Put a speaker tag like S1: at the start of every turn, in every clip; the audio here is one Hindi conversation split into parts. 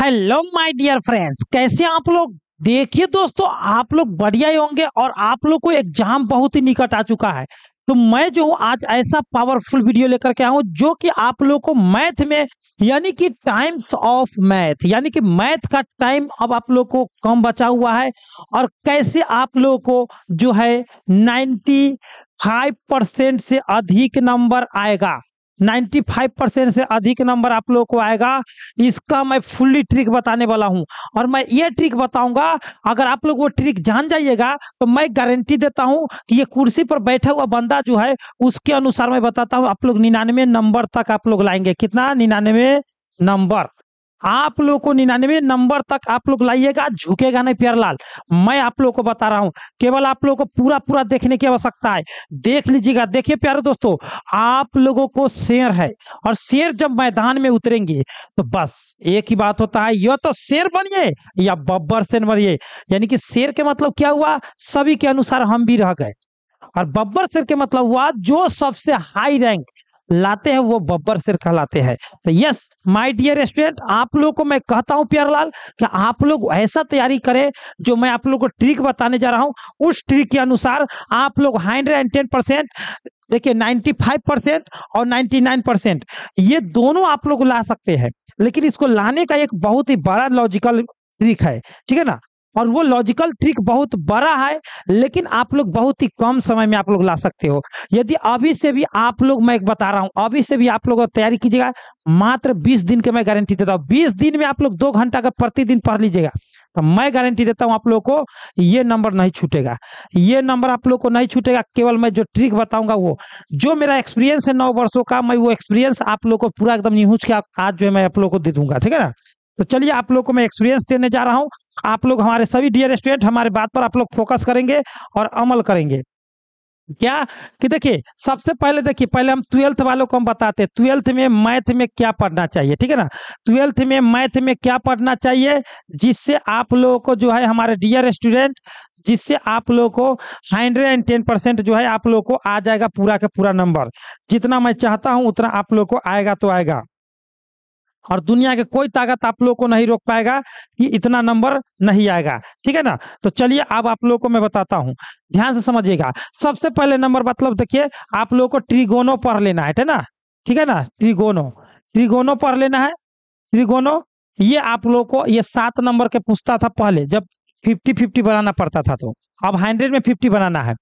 S1: हेलो माय डियर फ्रेंड्स कैसे आप लोग देखिए दोस्तों आप लोग बढ़िया ही होंगे और आप लोग को एग्जाम बहुत ही निकट आ चुका है तो मैं जो हूँ आज ऐसा पावरफुल वीडियो लेकर के आऊँ जो कि आप लोग को मैथ में यानी कि टाइम्स ऑफ मैथ यानी कि मैथ का टाइम अब आप लोग को कम बचा हुआ है और कैसे आप लोग को जो है नाइन्टी फाइव परसेंट से अधिक नंबर आएगा 95 परसेंट से अधिक नंबर आप लोगों को आएगा इसका मैं फुल्ली ट्रिक बताने वाला हूं और मैं ये ट्रिक बताऊंगा अगर आप लोग वो ट्रिक जान जाइएगा तो मैं गारंटी देता हूं कि ये कुर्सी पर बैठा हुआ बंदा जो है उसके अनुसार मैं बताता हूं आप लोग निन्यानवे नंबर तक आप लोग लाएंगे कितना निन्यानवे नंबर आप लोग को निन्यानवे नंबर तक आप लोग लाइएगा झुकेगा नहीं प्यारलाल मैं आप लोग को बता रहा हूँ केवल आप लोग को पूरा पूरा देखने की आवश्यकता है देख लीजिएगा देखिए प्यारे दोस्तों आप लोगों को शेर है और शेर जब मैदान में उतरेंगे तो बस एक ही बात होता है यह तो शेर बनिए या बब्बर सेन बनिए यानी कि शेर के मतलब क्या हुआ सभी के अनुसार हम भी रह गए और बब्बर शेर के मतलब हुआ जो सबसे हाई रैंक लाते हैं वो बब्बर सिर कहलाते हैं तो यस माय डियर स्टूडेंट आप लोगों को मैं कहता हूं प्यारलाल कि आप लोग ऐसा तैयारी करें जो मैं आप लोग को ट्रिक बताने जा रहा हूं उस ट्रिक के अनुसार आप लोग हंड्रेड एंड टेन परसेंट देखिए फाइव परसेंट और नाइन्टी नाइन परसेंट ये दोनों आप लोग ला सकते हैं लेकिन इसको लाने का एक बहुत ही बड़ा लॉजिकल ट्रिक है ठीक है ना और वो लॉजिकल ट्रिक बहुत बड़ा है लेकिन आप लोग बहुत ही कम समय में आप लोग ला सकते हो यदि अभी से भी आप लोग मैं एक बता रहा हूँ अभी से भी आप लोग तैयारी कीजिएगा मात्र 20 दिन के मैं गारंटी देता हूँ 20 दिन में आप लोग दो घंटा का प्रतिदिन पढ़ लीजिएगा तो मैं गारंटी देता हूँ आप लोग को ये नंबर नहीं छूटेगा ये नंबर आप लोग को नहीं छूटेगा केवल मैं जो ट्रिक बताऊंगा वो जो मेरा एक्सपीरियंस है नौ वर्षों का मैं वो एक्सपीरियंस आप लोग को पूरा एकदम यूज के आज जो है मैं आप लोग को दे दूंगा ठीक है ना तो चलिए आप लोग को मैं एक्सपीरियंस देने जा रहा हूँ आप लोग हमारे सभी डियर स्टूडेंट हमारे बात पर आप लोग फोकस करेंगे और अमल करेंगे क्या कि देखिए सबसे पहले देखिए पहले हम ट्वेल्थ वालों को हम बताते हैं ट्वेल्थ में मैथ में क्या पढ़ना चाहिए ठीक है ना ट्वेल्थ में मैथ में क्या पढ़ना चाहिए जिससे आप लोगों को जो है हमारे डियर स्टूडेंट जिससे आप लोगों को हंड्रेड एंड टेन परसेंट जो है आप लोगों को आ जाएगा पूरा का पूरा नंबर जितना मैं चाहता हूँ उतना आप लोग को आएगा तो आएगा और दुनिया के कोई ताकत आप लोग को नहीं रोक पाएगा कि इतना नंबर नहीं आएगा ठीक है ना तो चलिए अब आप लोग को मैं बताता हूँ ध्यान से समझिएगा सबसे पहले नंबर मतलब देखिए आप लोग को ट्रिगोनो पढ़ लेना है ना ठीक है ना त्रिगोनो त्रिगोनो पढ़ लेना है त्रिगोनो ये आप लोग को ये सात नंबर के पूछता था पहले जब फिफ्टी फिफ्टी बनाना पड़ता था तो अब हंड्रेड में फिफ्टी बनाना है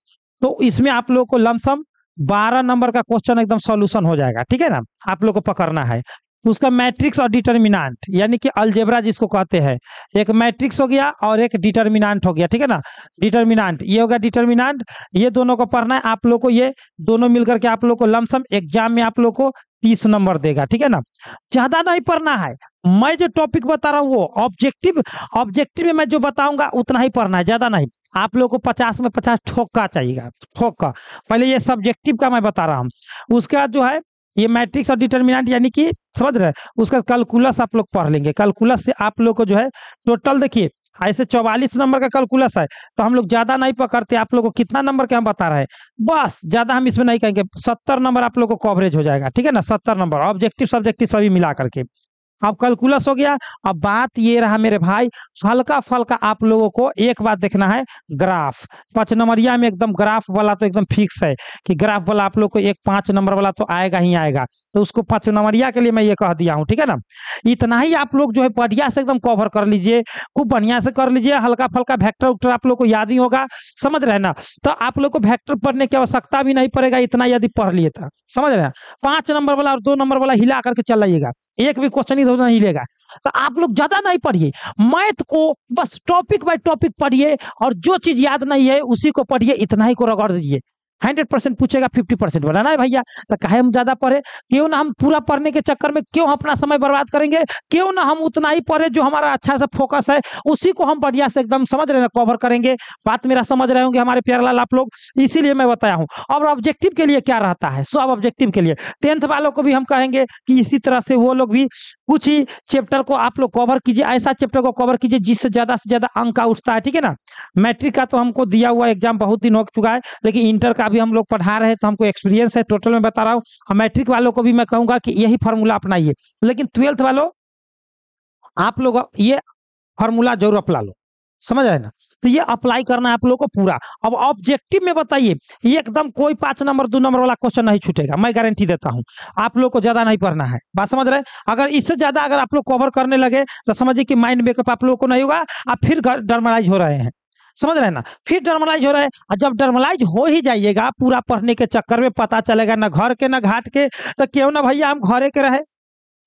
S1: तो इसमें आप लोगों को लमसम बारह नंबर का क्वेश्चन एकदम सॉल्यूशन हो जाएगा ठीक है ना आप लोग को पकड़ना है उसका मैट्रिक्स और डिटर्मिनांट यानी कि अल्जेब्रा जिसको कहते हैं एक मैट्रिक्स हो गया और एक डिटर्मिनांट हो गया ठीक है ना डिटर्मिनांट ये होगा डिटर्मिनांट ये दोनों को पढ़ना है आप लोग को ये दोनों मिलकर के आप लोग को लमसम एग्जाम में आप लोग को तीस नंबर देगा ठीक है ना ज्यादा नहीं पढ़ना है मैं जो टॉपिक बता रहा हूँ वो ऑब्जेक्टिव ऑब्जेक्टिव में मैं जो बताऊंगा उतना ही पढ़ना है ज्यादा नहीं आप लोगों को पचास में पचास ठोक का चाहिएगा ठोक का पहले ये सब्जेक्टिव का मैं बता रहा हूँ उसके बाद जो है ये मैट्रिक्स और डिटर्मिनेंट यानी कि समझ रहे उसका कैलकुलस आप लोग पढ़ लेंगे कैलकुलस से आप लोग को जो है टोटल देखिए ऐसे चौवालीस नंबर का कैलकुलस है तो हम लोग ज्यादा नहीं पकड़ते आप लोग को कितना नंबर के हम बता रहे हैं बस ज्यादा हम इसमें नहीं कहेंगे सत्तर नंबर आप लोग को कवरेज हो जाएगा ठीक है ना सत्तर नंबर ऑब्जेक्टिव सब्जेक्टिव सभी मिला करके अब कैलकुलस हो गया अब बात ये रहा मेरे भाई हल्का फल्का आप लोगों को एक बात देखना है ग्राफ पांच नंबरिया में एकदम ग्राफ वाला तो एकदम फिक्स है कि ग्राफ वाला आप लोग को एक पांच नंबर वाला तो आएगा ही आएगा तो उसको पांच नंबरिया के लिए मैं ये कह दिया हूँ ठीक है ना इतना ही आप लोग जो है बढ़िया से एकदम कवर कर लीजिए खूब बढ़िया से कर लीजिए हल्का फल्का वैक्टर उक्टर आप लोग को याद ही होगा समझ रहे ना तो आप लोग को वैक्टर पढ़ने की आवश्यकता भी नहीं पड़ेगा इतना यदि पढ़ लिए था तो, समझ रहे हैं नंबर वाला और दो नंबर वाला हिला करके चलाइएगा एक भी क्वेश्चन इधर नहीं लेगा तो आप लोग ज्यादा नहीं पढ़िए मैथ को बस टॉपिक बाय टॉपिक पढ़िए और जो चीज याद नहीं है उसी को पढ़िए इतना ही को रगड़ दीजिए हंड्रेड परसेंट पूछेगा फिफ्टी परसेंट बोला ना भैया तो कहे हम ज़्यादा पढ़े क्यों ना हम पूरा पढ़ने के चक्कर में क्यों अपना समय बर्बाद करेंगे क्यों ना हम उतना ही पढ़े जो हमारा अच्छा सा फोकस है उसी को हम बढ़िया से एकदम समझ रहे कवर करेंगे बात मेरा समझ रहे होंगे हमारे लाल आप लोग इसीलिए मैं बताया हूँ और ऑब्जेक्टिव के लिए क्या रहता है सब ऑब्जेक्टिव के लिए टेंथ वालों को भी हम कहेंगे कि इसी तरह से वो लोग भी कुछ ही चैप्टर को आप लोग कवर कीजिए ऐसा चैप्टर को कवर कीजिए जिससे ज्यादा से ज्यादा अंक उठता है ठीक है ना मैट्रिक का तो हमको दिया हुआ एग्जाम बहुत दिन हो चुका है लेकिन इंटर का भी हम लोग पढ़ा रहे हैं तो हमको एक्सपीरियंस है टोटल में बता रहा हूँ और मैट्रिक वालों को भी मैं कहूंगा कि यही फॉर्मूला अपनाइए लेकिन ट्वेल्थ वालों आप लोग ये फॉर्मूला जरूर अपना लो समझ आए ना तो ये अप्लाई करना है आप लोगों को पूरा अब ऑब्जेक्टिव में बताइए ये एकदम कोई पांच नंबर दो नंबर वाला क्वेश्चन नहीं छूटेगा मैं गारंटी देता हूँ आप लोग को ज्यादा नहीं पढ़ना है बात समझ रहे अगर इससे ज्यादा अगर आप लोग कवर करने लगे तो समझिए कि माइंड मेकअप आप लोगों को नहीं होगा आप फिर डरमराइज हो रहे हैं समझ रहे ना फिर डरमलाइज हो रहे है और जब डरमलाइज हो ही जाइएगा पूरा पढ़ने के चक्कर में पता चलेगा ना घर के ना घाट के तो क्यों ना भैया हम घरे के रहे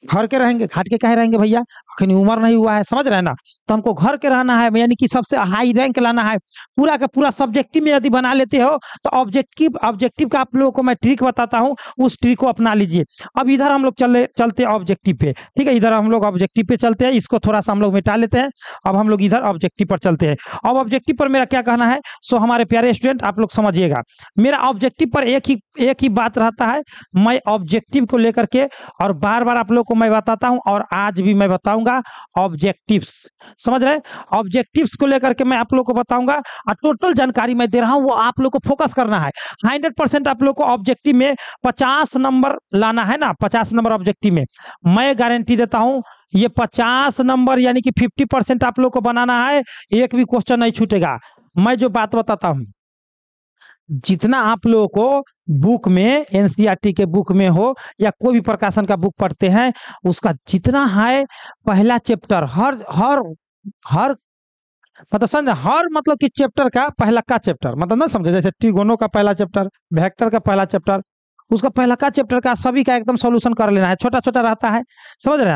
S1: घर के रहेंगे घाट के कहे रहेंगे भैया अखनी उम्र नहीं हुआ है समझ रहे ना तो हमको घर के रहना है यानी कि सबसे हाई रैंक लाना है पूरा का पूरा सब्जेक्टिव में यदि बना लेते हो तो ऑब्जेक्टिव ऑब्जेक्टिव का आप लोगों को मैं ट्रिक बताता हूँ उस ट्रिक को अपना लीजिए अब इधर हम लोग चले चलते हैं ऑब्जेक्टिव पे ठीक है इधर हम लोग ऑब्जेक्टिव पे चलते हैं इसको थोड़ा सा हम लोग मिटा लेते हैं अब हम लोग इधर ऑब्जेक्टिव पर चलते हैं अब ऑब्जेक्टिव पर मेरा क्या कहना है सो हमारे प्यारे स्टूडेंट आप लोग समझिएगा मेरा ऑब्जेक्टिव पर एक ही एक ही बात रहता है मैं ऑब्जेक्टिव को लेकर के और बार बार आप लोग को मैं बताता हूं और आज भी मैं बताऊंगा ऑब्जेक्टिव्स समझ रहे ऑब्जेक्टिव्स को लेकर के मैं आप लोग को बताऊंगा और टोटल जानकारी मैं दे रहा हूं वो आप लोग को फोकस करना है हंड्रेड परसेंट आप लोग को ऑब्जेक्टिव में पचास नंबर लाना है ना पचास नंबर ऑब्जेक्टिव में मैं गारंटी देता हूँ ये पचास नंबर यानी कि फिफ्टी परसेंट आप लोग को बनाना है एक भी क्वेश्चन नहीं छूटेगा मैं जो बात बताता हूँ जितना आप लोगों को बुक में एनसीईआरटी e के बुक में हो या कोई भी प्रकाशन का बुक पढ़ते हैं उसका जितना है पहला चैप्टर हर हर हर मतलब समझ हर मतलब कि चैप्टर का पहला का चैप्टर मतलब ना समझे जैसे ट्रिगोनो का पहला चैप्टर वेक्टर का पहला चैप्टर उसका पहला का चैप्टर का सभी का एकदम सोल्यूशन कर लेना है छोटा छोटा रहता है समझ रहे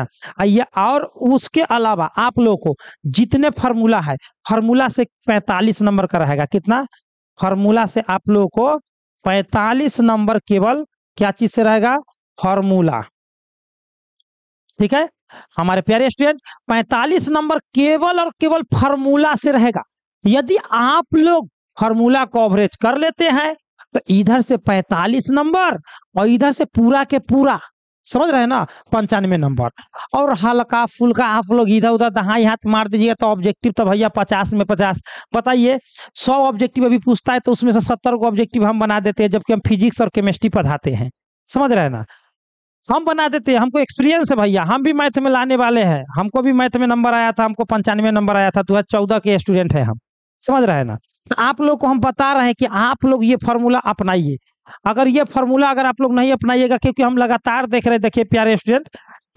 S1: हैं और उसके अलावा आप लोगों को जितने फार्मूला है फार्मूला से 45 नंबर का रहेगा कितना फॉर्मूला से आप लोगों को 45 नंबर केवल क्या चीज से रहेगा फॉर्मूला ठीक है हमारे प्यारे स्टूडेंट 45 नंबर केवल और केवल फार्मूला से रहेगा यदि आप लोग फार्मूला कवरेज कर लेते हैं तो इधर से 45 नंबर और इधर से पूरा के पूरा समझ रहे हैं ना पंचानवे नंबर और हल्का फुल्का आप लोग इधर उधर दहाई हाथ मार दीजिएगा तो ऑब्जेक्टिव तो भैया पचास में पचास बताइए सौ ऑब्जेक्टिव अभी पूछता है तो उसमें से सत्तर को ऑब्जेक्टिव हम बना देते हैं जबकि हम फिजिक्स और केमिस्ट्री पढ़ाते हैं समझ रहे हैं ना हम बना देते हैं हमको एक्सपीरियंस है भैया हम भी मैथ में लाने वाले हैं हमको भी मैथ में नंबर आया था हमको पंचानवे नंबर आया था दो तो हजार के स्टूडेंट है हम समझ रहे हैं ना तो आप लोग को हम बता रहे हैं कि आप लोग ये फॉर्मूला अपनाइए अगर ये फॉर्मूला अगर आप लोग नहीं अपनाइएगा क्योंकि हम लगातार देख रहे देखिए प्यारे स्टूडेंट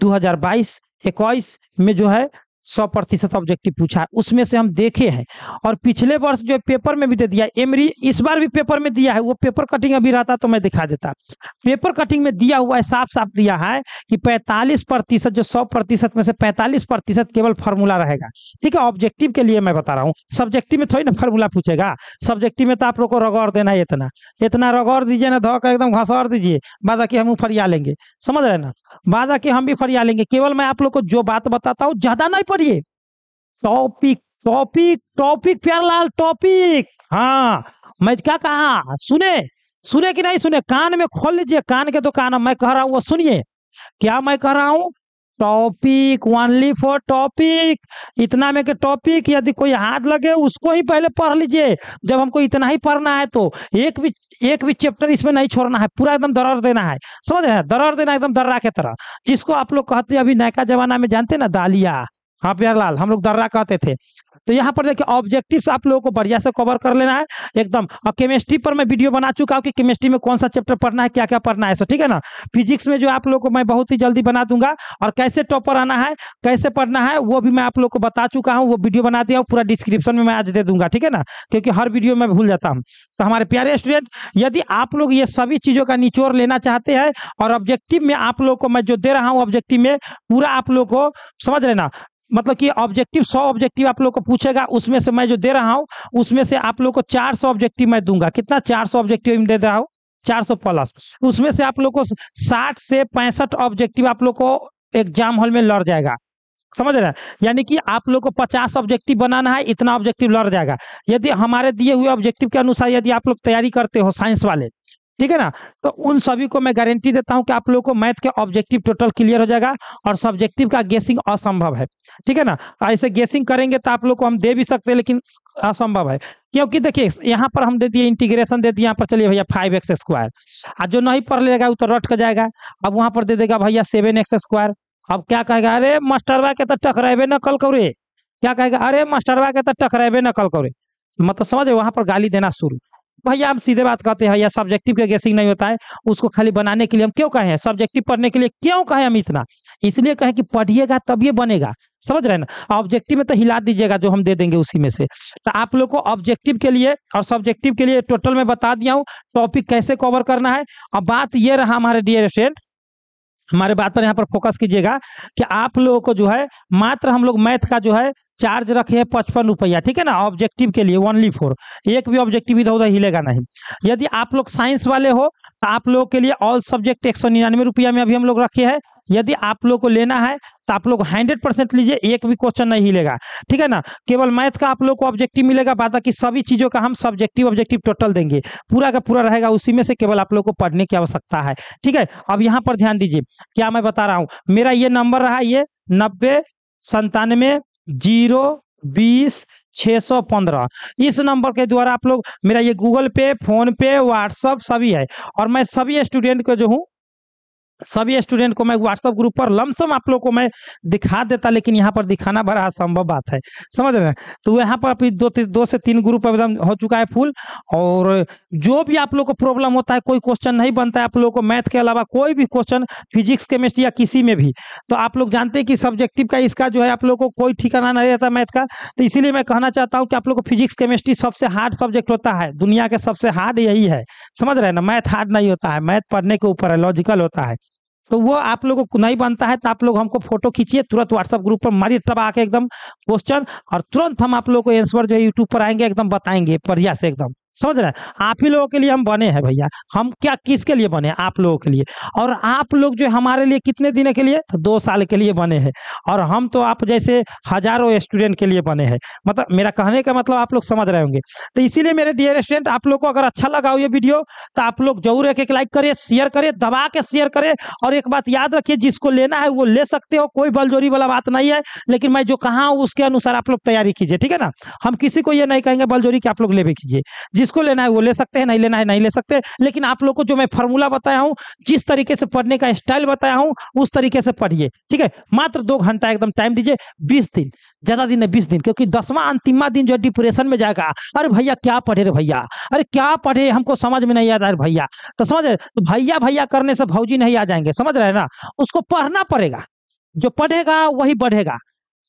S1: 2022 हजार में जो है सौ प्रतिशत ऑब्जेक्टिव पूछा है उसमें से हम देखे हैं और पिछले वर्ष जो पेपर में भी दे दिया एमरी इस बार भी पेपर में दिया है वो पेपर कटिंग अभी रहता तो मैं दिखा देता पेपर कटिंग में दिया हुआ है साफ साफ दिया है कि 45 प्रतिशत जो 100 प्रतिशत में से 45 प्रतिशत केवल फार्मूला रहेगा ठीक है ऑब्जेक्टिव के लिए मैं बता रहा हूँ सब्जेक्टिव में थोड़ी ना फार्मूला पूछेगा सब्जेक्टिव में तो आप लोग को रगौर देना है इतना इतना रगौर दीजिए ना धोकर एकदम घसौर दीजिए बाद कि हम फरिया लेंगे समझ रहे ना बाद कि हम भी फरिया लेंगे केवल मैं आप लोग को जो बात बताता हूँ ज्यादा नहीं करिए topic topic topic Pyarelal topic हाँ मैं क्या कहा सुने सुने कि नहीं सुने कान में खोल लीजिए कान के तो कान मैं कह रहा हूँ वो सुनिए क्या मैं कह रहा हूँ टॉपिक ओनली फॉर टॉपिक इतना में के टॉपिक यदि कोई हाथ लगे उसको ही पहले पढ़ लीजिए जब हमको इतना ही पढ़ना है तो एक भी एक भी चैप्टर इसमें नहीं छोड़ना है पूरा एकदम दरर देना है समझ रहे हैं दरर देना एकदम दर्रा के तरह जिसको आप लोग कहते हैं अभी नयका जमाना में जानते ना दालिया हाँ प्यारलाल हम लोग दर्रा कहते थे तो यहाँ पर देखिए ऑब्जेक्टिव्स आप लोगों को बढ़िया से कवर कर लेना है एकदम और केमिस्ट्री पर मैं वीडियो बना चुका हूँ कि केमिस्ट्री में कौन सा चैप्टर पढ़ना है क्या क्या पढ़ना है सो ठीक है ना फिजिक्स में जो आप लोग को मैं बहुत ही जल्दी बना दूंगा और कैसे टॉपर आना है कैसे पढ़ना है वो भी मैं आप लोग को बता चुका हूँ वो वीडियो बना दिया हूँ पूरा डिस्क्रिप्शन में मैं आज दे दूंगा ठीक है ना क्योंकि हर वीडियो में भूल जाता हूँ तो हमारे प्यारे स्टूडेंट यदि आप लोग ये सभी चीज़ों का निचोड़ लेना चाहते हैं और ऑब्जेक्टिव में आप लोग को मैं जो दे रहा हूँ ऑब्जेक्टिव में पूरा आप लोग को समझ लेना मतलब कि ऑब्जेक्टिव सौ ऑब्जेक्टिव आप लोग को पूछेगा उसमें से मैं जो दे रहा हूँ उसमें से आप लोग को चार सौ ऑब्जेक्टिव मैं दूंगा कितना चार सौ ऑब्जेक्टिव दे रहा हूँ चार सौ प्लस उसमें से आप लोग को साठ से पैंसठ ऑब्जेक्टिव आप लोग को एग्जाम हॉल में लड़ जाएगा समझ रहे हैं यानी कि आप लोग को पचास ऑब्जेक्टिव बनाना है इतना ऑब्जेक्टिव लड़ जाएगा यदि हमारे दिए हुए ऑब्जेक्टिव के अनुसार यदि आप लोग तैयारी करते हो साइंस वाले ठीक है ना तो उन सभी को मैं गारंटी देता हूं कि आप लोगों को मैथ के ऑब्जेक्टिव टोटल क्लियर हो जाएगा और सब्जेक्टिव का गेसिंग असंभव है ठीक है ना ऐसे गेसिंग करेंगे तो आप लोग को हम दे भी सकते हैं लेकिन असंभव है क्योंकि देखिए यहाँ पर हम दे दिए इंटीग्रेशन दे दिए यहाँ पर चलिए भैया फाइव एक्स स्क्वायर आज जो नहीं पढ़ लेगा वो तो रट कर जाएगा अब वहाँ पर दे देगा भैया सेवन एक्स स्क्वायर अब क्या कहेगा अरे मास्टरवा के तो टकराबे न कल करे क्या कहेगा अरे मास्टरवा के तो टकराबे न कल करे मतलब समझ वहाँ पर गाली देना शुरू भैया हम सीधे बात कहते हैं भैया सब्जेक्टिव का गेसिंग नहीं होता है उसको खाली बनाने के लिए हम क्यों कहें सब्जेक्टिव पढ़ने के लिए क्यों कहें हम इतना इसलिए कहे कि पढ़िएगा तब ये बनेगा समझ रहे ना ऑब्जेक्टिव में तो हिला दीजिएगा जो हम दे देंगे उसी में से तो आप लोग को ऑब्जेक्टिव के लिए और सब्जेक्टिव के लिए टोटल में बता दिया हूँ टॉपिक कैसे कवर करना है और बात ये रहा हमारे डियर स्टूडेंट हमारे बात पर यहाँ पर फोकस कीजिएगा कि आप लोगों को जो है मात्र हम लोग मैथ का जो है चार्ज रखे हैं पचपन रुपया ठीक है ना ऑब्जेक्टिव के लिए ओनली फोर एक भी ऑब्जेक्टिव इधर उधर हिलेगा नहीं यदि आप लोग साइंस वाले हो तो आप लोगों के लिए ऑल सब्जेक्ट एक सौ निन्यानवे रुपया में अभी हम लोग रखे हैं यदि आप लोग को लेना है तो आप लोग हंड्रेड परसेंट लीजिए एक भी क्वेश्चन नहीं हिलेगा ठीक है ना केवल मैथ का आप लोग को ऑब्जेक्टिव मिलेगा बाकी सभी चीज़ों का हम सब्जेक्टिव ऑब्जेक्टिव टोटल देंगे पूरा का पूरा रहेगा उसी में से केवल आप लोग को पढ़ने की आवश्यकता है ठीक है अब यहाँ पर ध्यान दीजिए क्या मैं बता रहा हूँ मेरा ये नंबर रहा ये नब्बे संतानवे जीरो बीस छः सौ पंद्रह इस नंबर के द्वारा आप लोग मेरा ये गूगल पे फोन पे व्हाट्सअप सभी है और मैं सभी स्टूडेंट को जो हूँ सभी स्टूडेंट को मैं व्हाट्सएप ग्रुप पर लमसम आप लोग को मैं दिखा देता लेकिन यहाँ पर दिखाना बड़ा असंभव बात है समझ रहे हैं तो यहाँ पर अभी दो दो से तीन ग्रुप एकदम हो चुका है फुल और जो भी आप लोग को प्रॉब्लम होता है कोई क्वेश्चन नहीं बनता है आप लोगों को मैथ के अलावा कोई भी क्वेश्चन फिजिक्स केमिस्ट्री या किसी में भी तो आप लोग जानते हैं कि सब्जेक्टिव का इसका जो है आप लोग को कोई ठिकाना नहीं रहता मैथ का तो इसीलिए मैं कहना चाहता हूँ कि आप लोग को फिजिक्स केमिस्ट्री सबसे हार्ड सब्जेक्ट होता है दुनिया के सबसे हार्ड यही है समझ रहे ना मैथ हार्ड नहीं होता है मैथ पढ़ने के ऊपर है लॉजिकल होता है तो वो आप लोगों को नहीं बनता है तो आप लोग हमको फोटो खींचिए तुरंत व्हाट्सअप ग्रुप पर मारिए तब आके एकदम क्वेश्चन और तुरंत हम आप लोगों को आंसर जो है यूट्यूब पर आएंगे एकदम बताएंगे बढ़िया से एकदम समझ रहे हैं आप ही लोगों के लिए हम बने हैं भैया हम क्या किसके लिए बने हैं आप लोगों के लिए और आप लोग जो हमारे लिए कितने दिन के लिए तो दो साल के लिए बने हैं और हम तो आप जैसे हजारों स्टूडेंट के लिए बने हैं मतलब मेरा कहने का मतलब आप लोग समझ रहे होंगे तो इसीलिए मेरे डियर स्टूडेंट आप लोग को अगर अच्छा लगा हो ये वीडियो तो आप लोग जरूर एक एक लाइक करिए शेयर करिए दबा के शेयर करें और एक बात याद रखिए जिसको लेना है वो ले सकते हो कोई बलजोरी वाला बात नहीं है लेकिन मैं जो कहा उसके अनुसार आप लोग तैयारी कीजिए ठीक है ना हम किसी को ये नहीं कहेंगे बलजोरी की आप लोग ले भी कीजिए जिसको लेना है वो ले सकते हैं नहीं लेना है नहीं ले सकते लेकिन आप लोग को जो मैं फॉर्मूला बताया हूँ जिस तरीके से पढ़ने का स्टाइल बताया हूँ उस तरीके से पढ़िए ठीक है मात्र दो घंटा एकदम टाइम दीजिए बीस दिन ज्यादा दिन है बीस दिन क्योंकि दसवां अंतिमा दिन जो है डिप्रेशन में जाएगा अरे भैया क्या पढ़े रे भैया अरे क्या पढ़े हमको समझ में नहीं आ रहा है भैया तो समझ रहे तो भैया भैया करने से भौजी नहीं आ जाएंगे समझ रहे ना उसको पढ़ना पड़ेगा जो पढ़ेगा वही बढ़ेगा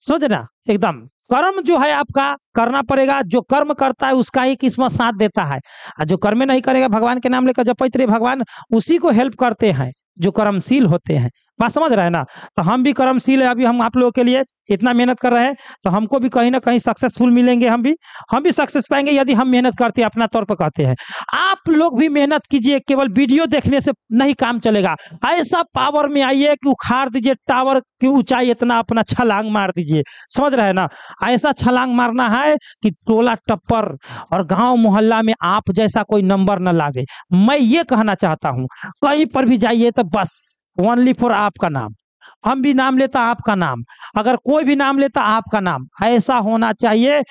S1: समझ रहे ना एकदम कर्म जो है आपका करना पड़ेगा जो कर्म करता है उसका ही किस्मत साथ देता है और जो कर्मे नहीं करेगा भगवान के नाम लेकर जपैत भगवान उसी को हेल्प करते हैं जो कर्मशील होते हैं बात समझ रहे हैं ना तो हम भी कर्मशील है अभी हम आप लोगों के लिए इतना मेहनत कर रहे हैं तो हमको भी कहीं ना कहीं सक्सेसफुल मिलेंगे हम भी हम भी सक्सेस पाएंगे यदि हम मेहनत करते हैं अपना तौर पर कहते हैं आप लोग भी मेहनत कीजिए केवल वीडियो देखने से नहीं काम चलेगा ऐसा पावर में आइए कि उखाड़ दीजिए टावर की ऊंचाई इतना अपना छलांग मार दीजिए समझ रहे हैं ना ऐसा छलांग मारना है कि टोला टप्पर और गाँव मोहल्ला में आप जैसा कोई नंबर न लागे मैं ये कहना चाहता हूँ कहीं पर भी जाइए तो बस ओनली फॉर आपका नाम हम भी नाम लेता आपका नाम अगर कोई भी नाम लेता आपका नाम ऐसा होना चाहिए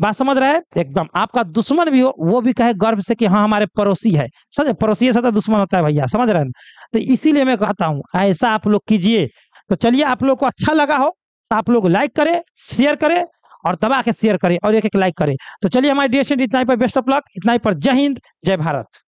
S1: बात समझ रहे एकदम आपका दुश्मन भी हो वो भी कहे गर्व से कि हाँ हमारे पड़ोसी है समझ पड़ोसी है सदा दुश्मन होता है भैया समझ रहे हैं तो इसीलिए मैं कहता हूँ ऐसा आप लोग कीजिए तो चलिए आप लोग को अच्छा लगा हो तो आप लोग लाइक करें शेयर करें और दबा के शेयर करें और एक एक लाइक करें तो चलिए हमारे डियर इतना ही पर बेस्ट ऑफ लक इतना ही पर जय हिंद जय भारत